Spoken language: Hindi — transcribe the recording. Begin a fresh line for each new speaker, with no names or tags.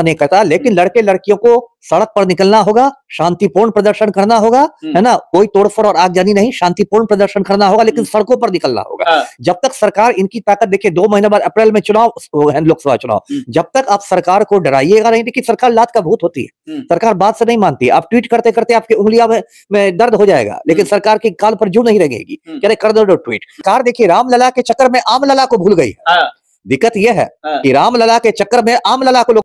ऐसा नहीं करता लेकिन लड़के लड़कियों को सड़क पर निकलना होगा शांतिपूर्ण प्रदर्शन करना होगा हम्म। है ना कोई तोड़फोड़ और आगजनी नहीं शांतिपूर्ण प्रदर्शन करना होगा लेकिन हम्म। सड़कों पर निकलना होगा हाँ। जब तक सरकार इनकी ताकत देखिए दो महीने बाद अप्रैल में चुनाव है लोकसभा चुनाव हम्म। जब तक आप सरकार को डराइएगा नहीं देखिए सरकार लात का भूत होती है सरकार बात से नहीं मानती आप ट्वीट करते करते आपकी उंगलिया में दर्द हो जाएगा लेकिन सरकार की काल पर जू नहीं रहेगी कह कर दो ट्वीट सरकार देखिए रामलला के चक्कर में आमलला को भूल गई हाँ। दिक्कत यह है हाँ। कि रामलला के चक्कर में आमलला को